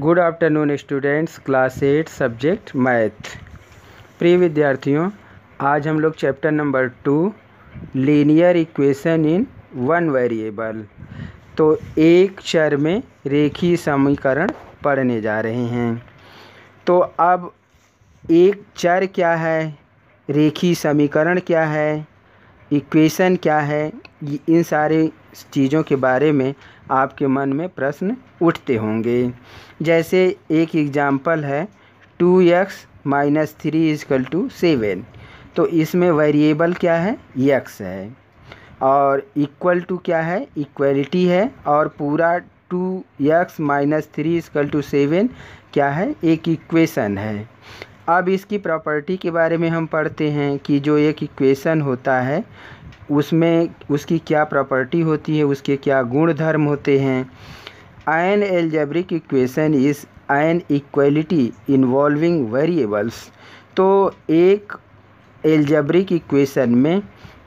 good afternoon students class eight subject math प्रिय विद्यार्थियों आज हम लोग chapter number two linear equation in one variable तो एक चर में रेखी समीकरण पढ़ने जा रहे हैं तो अब एक चर क्या है रेखी समीकरण क्या है इक्वेशन क्या है इन सारे चीज़ों के बारे में आपके मन में प्रश्न उठते होंगे जैसे एक एग्जाम्पल है two x minus three is equal to seven तो इसमें वेरिएबल क्या है यक्स है और इक्वल टू क्या है इक्वलिटी है और पूरा two x minus three is equal to seven क्या है एक इक्वेशन है अब इसकी प्रॉपर्टी के बारे में हम पढ़ते हैं कि जो एक इक्वेशन होता है उसमें उसकी क्या प्रॉपर्टी होती है उसके क्या गुण धर्म होते हैं an algebraic equation is an equality involving variables तो एक एल्जेब्रिक इक्वेशन में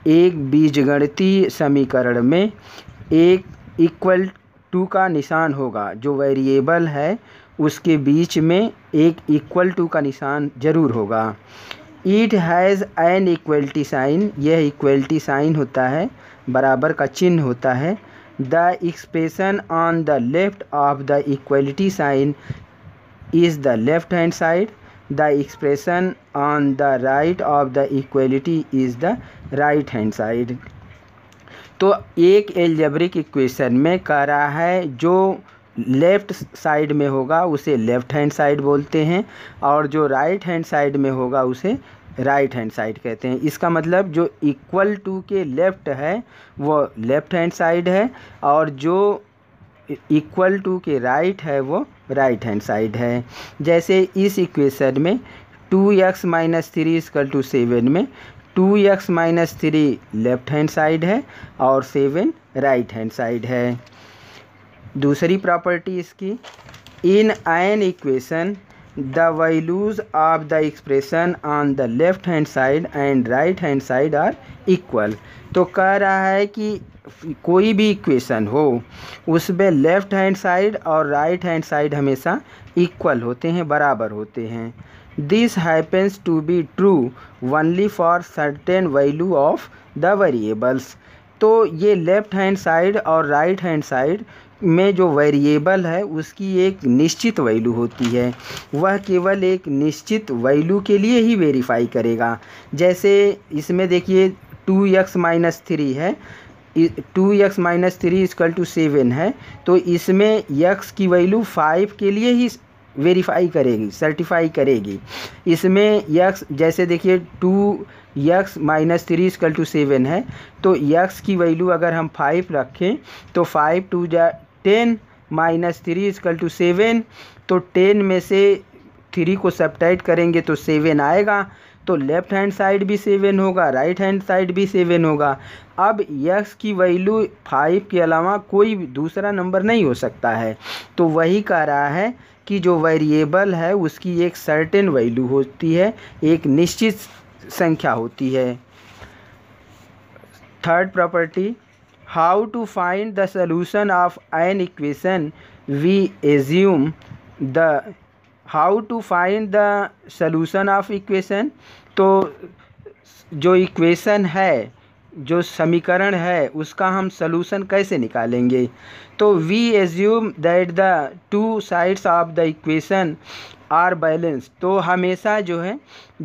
एक बीजगणितीय समीकरण में एक इक्वल टू का निशान होगा जो वेरिएबल है उसके बीच में एक इक्वल टू का निशान ज़रूर होगा it has an equality sign यह इक्वलिटी साइन होता है बराबर का चिन्ह होता है the expression on the left of the equality sign is the left hand side the expression on the right of the equality is the right hand side तो एक एलजेब्रिक इक्वेशन में कह रहा है जो लेफ़्ट साइड में होगा उसे लेफ़्ट हैंड साइड बोलते हैं और जो राइट हैंड साइड में होगा उसे राइट हैंड साइड कहते हैं इसका मतलब जो इक्वल टू के लेफ़्ट है वो लेफ़्ट हैंड साइड है और जो इक्वल टू के राइट है वो राइट हैंड साइड है जैसे इस इक्वेशन में two x minus three is equal to seven में two x minus three left hand side है और सेवन राइट हैंड साइड है दूसरी प्रॉपर्टी इसकी in an equation the values of the expression on the left hand side and right hand side are equal तो कह रहा है कि कोई भी इक्वेशन हो उसमें लेफ़्ट हैंड साइड और राइट हैंड साइड हमेशा इक्वल होते हैं बराबर होते हैं this happens to be true only for certain value of the variables तो ये लेफ़्ट हैंड साइड और राइट हैंड साइड में जो वेरिएबल है उसकी एक निश्चित वैल्यू होती है वह केवल एक निश्चित वैल्यू के लिए ही वेरीफाई करेगा जैसे इसमें देखिए टू एक्स माइनस थ्री है two x minus three is equal to seven है तो इसमें यक्स की वैल्यू फाइव के लिए ही वेरीफाई करेगी सर्टिफाई करेगी इसमें यक्स जैसे देखिए two x minus three is equal to seven है तो यक्स की वैल्यू अगर हम फाइव रखें तो फाइव टू जा ten minus three is equal to seven तो टेन में से थ्री को सब्टाइट करेंगे तो सेवन आएगा तो लेफ्ट हैंड साइड भी सेवन होगा राइट हैंड साइड भी सेवन होगा अब यक्स की वैल्यू फाइव के अलावा कोई दूसरा नंबर नहीं हो सकता है तो वही कह रहा है कि जो वेरिएबल है उसकी एक सर्टेन वैल्यू होती है एक निश्चित संख्या होती है third property how to find the solution of an equation we assume the how to find the solution of equation तो जो इक्वेशन है जो समीकरण है उसका हम सलूशन कैसे निकालेंगे तो we assume that the two sides of the equation are balance तो हमेशा जो है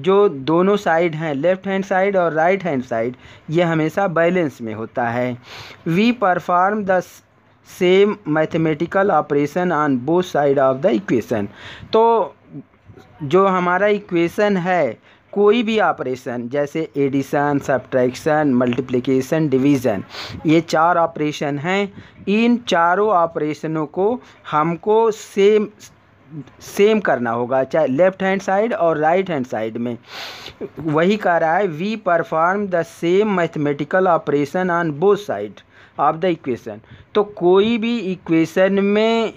जो दोनों साइड हैं लेफ्ट हैंड साइड और राइट हैंड साइड ये हमेशा बैलेंस में होता है we perform the same mathematical operation on both side of the equation तो जो हमारा इक्वेशन है कोई भी ऑपरेशन जैसे एडिशन सब्ट्रैक्शन मल्टीप्लिकेशन डिवीज़न ये चार ऑपरेशन हैं इन चारों ऑपरेशनों को हमको सेम सेम करना होगा चाहे लेफ्ट हैंड साइड और राइट हैंड साइड में वही कह रहा है we perform the same mathematical operation on both side of the equation तो कोई भी इक्वेशन में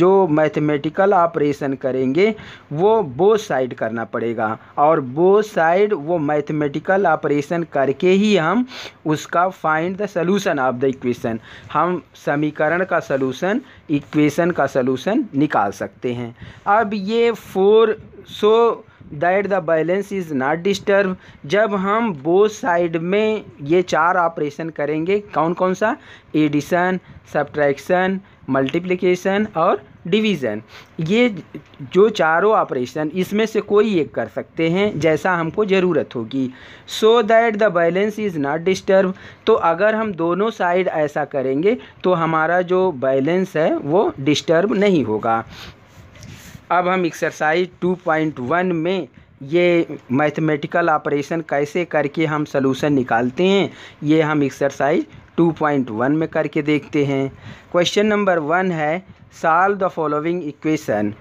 जो मैथमेटिकल ऑपरेशन करेंगे वो बो साइड करना पड़ेगा और बो साइड वो मैथमेटिकल ऑपरेशन करके ही हम उसका find the solution of the equation हम समीकरण का सलूशन इक्वेशन का सलूशन निकाल सकते हैं अब ये four so that the balance is not disturb जब हम बोथ साइड में ये चार ऑपरेशन करेंगे कौन कौन सा एडिशन सब्ट्रैक्शन मल्टीप्लिकेशन और डिवीज़न ये जो चारों ऑपरेशन इसमें से कोई एक कर सकते हैं जैसा हमको ज़रूरत होगी so that the balance is not disturb तो अगर हम दोनों साइड ऐसा करेंगे तो हमारा जो बैलेंस है वो डिस्टर्ब नहीं होगा अब हम एक्सरसाइज 2.1 में ये मैथमेटिकल ऑपरेशन कैसे करके हम सलूशन निकालते हैं ये हम एक्सरसाइज 2.1 में करके देखते हैं क्वेश्चन नंबर वन है solve the following equation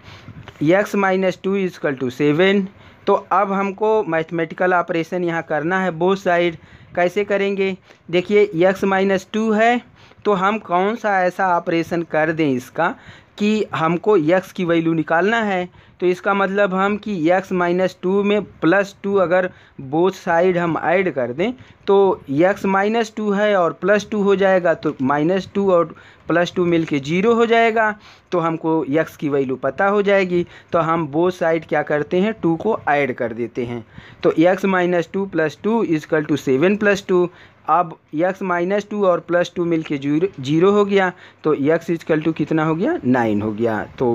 x minus two equal to seven तो अब हमको मैथमेटिकल ऑपरेशन यहाँ करना है बोथ साइड कैसे करेंगे देखिए एक्स माइनस टू है तो हम कौन सा ऐसा ऑपरेशन कर दें इसका कि हमको यक्स की वैल्यू निकालना है तो इसका मतलब हम कि यक्स माइनस टू में प्लस टू अगर बोथ साइड हम ऐड कर दें तो यक्स माइनस टू है और प्लस टू हो जाएगा तो माइनस टू और प्लस टू मिल के ज़ीरो हो जाएगा तो हमको यक्स की वैल्यू पता हो जाएगी तो हम बोथ साइड क्या करते हैं टू को ऐड कर देते हैं तो x minus two plus two equal to seven plus two अब x माइनस टू और प्लस टू मिल के जीरो जीरो हो गया तो यक्स इजकल टू कितना हो गया नाइन हो गया तो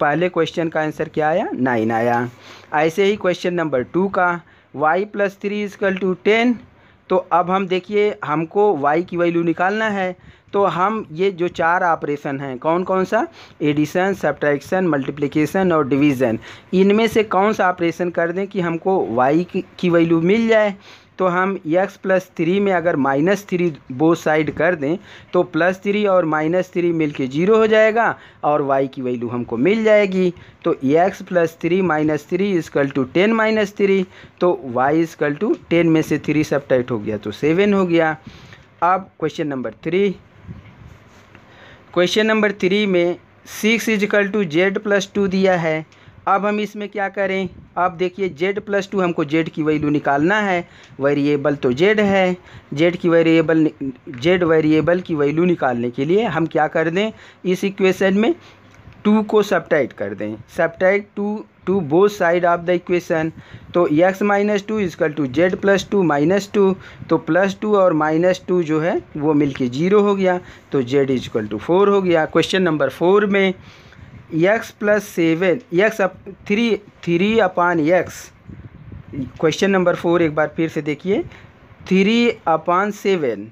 पहले क्वेश्चन का आंसर क्या आया नाइन आया ऐसे ही क्वेश्चन नंबर टू का y plus three is equal to ten तो अब हम देखिए हमको वाई की वैल्यू निकालना है तो हम ये जो चार ऑपरेशन हैं कौन कौन सा एडिशन सब्ट्रैक्शन मल्टीप्लिकेशन और डिवीज़न इनमें से कौन सा ऑपरेशन कर दें कि हमको वाई की वैल्यू मिल जाए तो हम एक्स प्लस थ्री में अगर माइनस थ्री बो साइड कर दें तो प्लस थ्री और माइनस थ्री मिल के ज़ीरो हो जाएगा और वाई की वैल्यू हमको मिल जाएगी तो x plus three minus three is equal to ten minus three तो वाई इजकल टू टेन में से थ्री सब टाइट हो गया तो सेवन हो गया अब question number three question number three में six equal to z plus two दिया है अब हम इसमें क्या करें अब देखिए z प्लस टू हमको z की वैल्यू निकालना है वेरिएबल तो z है z की वेरिएबल z वेरिएबल की वैल्यू निकालने के लिए हम क्या कर दें इस इक्वेशन में टू को सब्ट्रैक्ट कर दें सबटाइट two to both side of the equation तो x minus two equal to z plus two minus two तो प्लस टू और माइनस टू जो है वो मिलके जीरो हो गया तो जेड इजकल टू फोर हो गया क्वेश्चन नंबर फोर में x plus seven x up three three upon x question number four एक बार फिर से देखिए three upon seven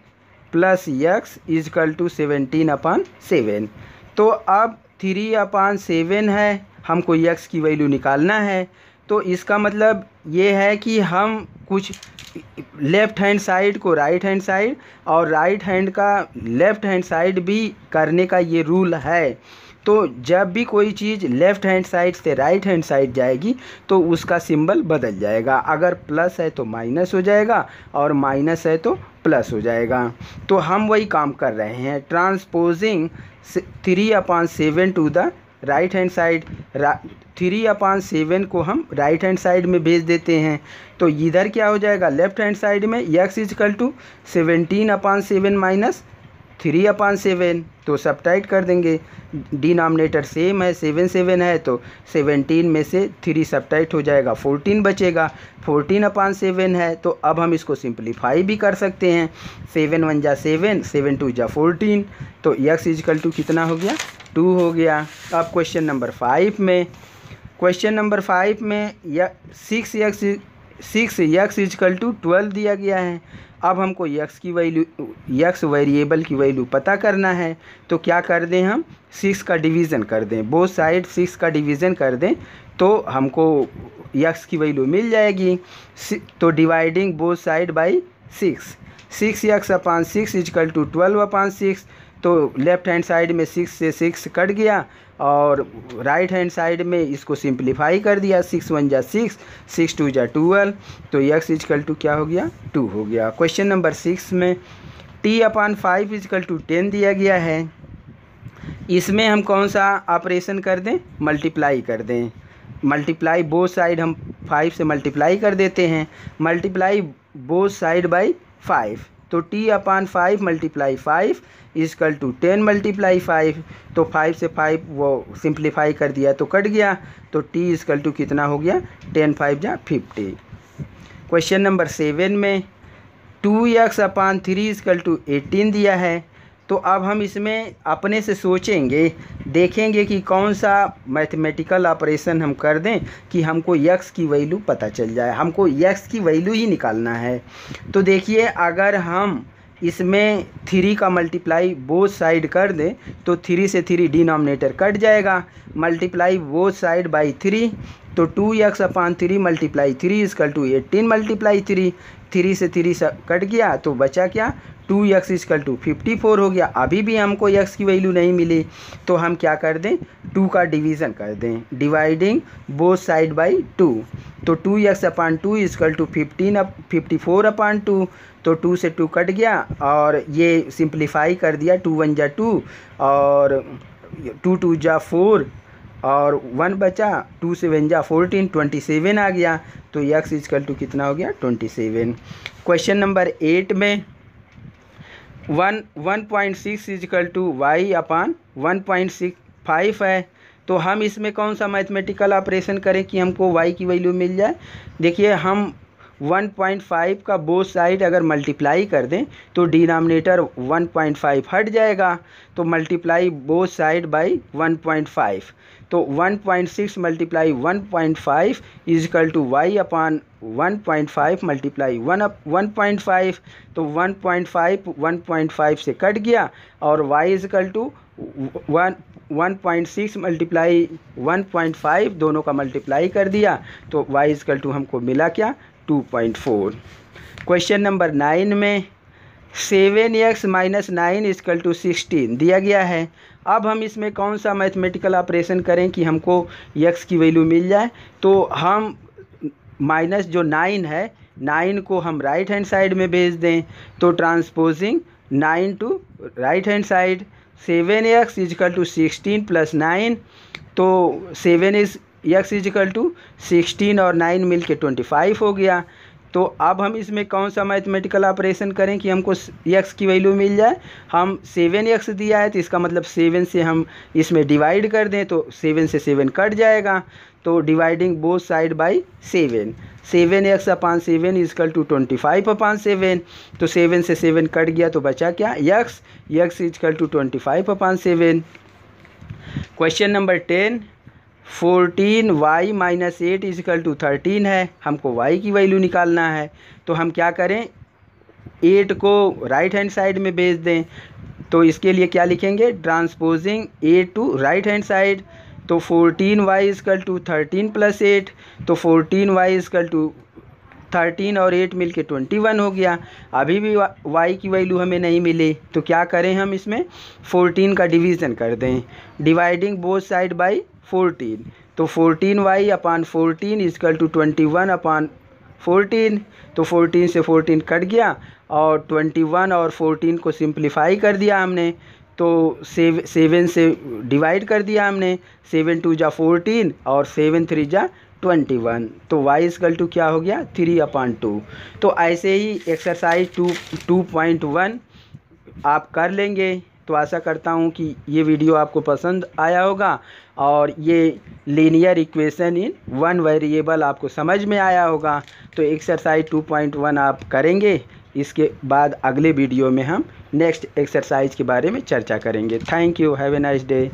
plus x is equal two seventeen upon seven तो अब थ्री अपान सेवन है हमको एक्स की वैल्यू निकालना है तो इसका मतलब ये है कि हम कुछ लेफ़्ट हैंड साइड को राइट हैंड साइड और राइट हैंड का लेफ़्ट हैंड साइड भी करने का ये रूल है तो जब भी कोई चीज़ लेफ़्ट हैंड साइड से राइट हैंड साइड जाएगी तो उसका सिंबल बदल जाएगा अगर प्लस है तो माइनस हो जाएगा और माइनस है तो प्लस हो जाएगा तो हम वही काम कर रहे हैं transposing three upon seven to the right hand side three upon seven को हम राइट हैंड साइड में भेज देते हैं तो इधर क्या हो जाएगा लेफ्ट हैंड साइड में x equal to seventeen upon seven minus three upon seven तो टाइट कर देंगे डिनामिनेटर सेम है सेवन सेवन है तो सेवनटीन में से थ्री टाइट हो जाएगा फोर्टीन बचेगा फोर्टीन अपान सेवन है तो अब हम इसको सिंप्लीफाई भी कर सकते हैं सेवन वन जा सेवन सेवन टू जा फोर्टीन तो यक्स इजकल टू कितना हो गया टू हो गया अब क्वेश्चन नंबर फाइव में क्वेश्चन नंबर फाइव में six x six x equal to twelve दिया गया है अब हमको यक्स की वैल्यू यक्स वेरिएबल की वैल्यू पता करना है तो क्या कर दें हम सिक्स का डिवीज़न कर दें बोथ साइड सिक्स का डिवीज़न कर दें तो हमको यक्स की वैल्यू मिल जाएगी तो dividing both side by six six x upon six equal to twelve upon six तो लेफ़्ट हैंड साइड में सिक्स से सिक्स कट गया और राइट हैंड साइड में इसको सिंप्लीफाई कर दिया सिक्स वन जा सिक्स सिक्स टू जा टूवेल्व तो यक्स इजकल टू क्या हो गया टू हो गया क्वेश्चन नंबर सिक्स में t upon five equal to ten दिया गया है इसमें हम कौन सा ऑपरेशन कर दें मल्टीप्लाई कर दें मल्टीप्लाई बोथ साइड हम फाइव से मल्टीप्लाई कर देते हैं multiply both side by five तो t upon five multiply five equal to ten multiply five तो फाइव से फाइव वो सिंप्लीफाई कर दिया तो कट गया तो टी इजकल टू कितना हो गया टेन फाइव या फिफ्टी क्वेश्चन नंबर सेवन में two x upon three is equal two eighteen दिया है तो अब हम इसमें अपने से सोचेंगे देखेंगे कि कौन सा मैथमेटिकल ऑपरेशन हम कर दें कि हमको यक्स की वैल्यू पता चल जाए हमको यक्स की वैल्यू ही निकालना है तो देखिए अगर हम इसमें थ्री का मल्टीप्लाई बोथ साइड कर दें तो थ्री से थ्री डिनोमिनेटर कट जाएगा multiply both side by three तो two x upon three multiply three is equal to eighteen multiply three three से थ्री कट गया तो बचा क्या two x is equal to fifty four हो गया अभी भी हमको एक्स की वैल्यू नहीं मिली तो हम क्या कर दें टू का डिवीज़न कर दें dividing both side by two तो two x upon two equal to fifteen up fifty four upon two तो टू से टू कट गया और ये सिंप्लीफाई कर दिया टू वन जा टू और टू टू जा फोर और वन बचा टू सेवन जा फोर्टीन ट्वेंटी सेवन आ गया तो यक्स इजकल टू कितना हो गया twenty seven question number eight में one one point six equal to y upon one point six five है तो हम इसमें कौन सा मैथमेटिकल ऑपरेशन करें कि हमको वाई की वैल्यू मिल जाए देखिए हम 1.5 का बोथ साइड अगर मल्टीप्लाई कर दें तो डिनामिनेटर 1.5 हट जाएगा तो मल्टीप्लाई बोथ साइड बाई 1.5 तो 1.6 multiply one point five equal to y upon one point five multiply one one point five तो one point five one point five से कट गया और y equal to one one point six multiply one point five दोनों का multiply कर दिया तो y equal to हमको मिला क्या 2.4 क्वेश्चन नंबर नाइन में seven x minus nine equal to sixteen दिया गया है अब हम इसमें कौन सा मैथमेटिकल ऑपरेशन करें कि हमको एक्स की वैल्यू मिल जाए तो हम माइनस जो नाइन है नाइन को हम राइट हैंड साइड में भेज दें तो transposing nine to right hand side seven x is equal to sixteen plus nine तो seven is x equal to sixteen और नाइन मिल के ट्वेंटी फाइव हो गया तो अब हम इसमें कौन सा मैथमेटिकल ऑपरेशन करें कि हमको एक्स की वैल्यू मिल जाए हम सेवन एक्स दिया है तो इसका मतलब सेवन से हम इसमें डिवाइड कर दें तो सेवन से सेवन कट जाएगा तो dividing both side by seven seven x upon seven equal to twenty five upon seven तो सेवन से सेवन कट गया तो बचा क्या x x equal to twenty five upon seven question number ten fourteen y minus eight equal to thirteen है हमको Y की value निकालना है तो हम क्या करें एट को राइट हैंड साइड में भेज दें तो इसके लिए क्या लिखेंगे transposing eight to right hand side तो fourteen y equal to thirteen plus eight तो fourteen y equal to thirteen और एट मिल के ट्वेंटी वन हो गया अभी भी वाई की वैल्यू हमें नहीं मिली तो क्या करें हम इसमें फोर्टीन का डिवीज़न कर दें dividing both side by fourteen तो fourteen y upon fourteen equal to twenty one upon fourteen तो फोर्टीन से फोर्टीन कट गया और ट्वेंटी वन और फोर्टीन को सिंप्लीफाई कर दिया हमने तो सेव सेवन से डिवाइड कर दिया हमने सेवन टू जा फोर्टीन और सेवन थ्री जा ट्वेंटी वन तो वाई इजकल टू क्या हो गया थ्री अपान टू तो ऐसे ही exercise two two point one आप कर लेंगे तो आशा करता हूँ कि ये वीडियो आपको पसंद आया होगा और ये linear equation in one variable आपको समझ में आया होगा तो एक्सरसाइज 2.1 आप करेंगे इसके बाद अगले वीडियो में हम नेक्स्ट एक्सरसाइज के बारे में चर्चा करेंगे thank you have a nice day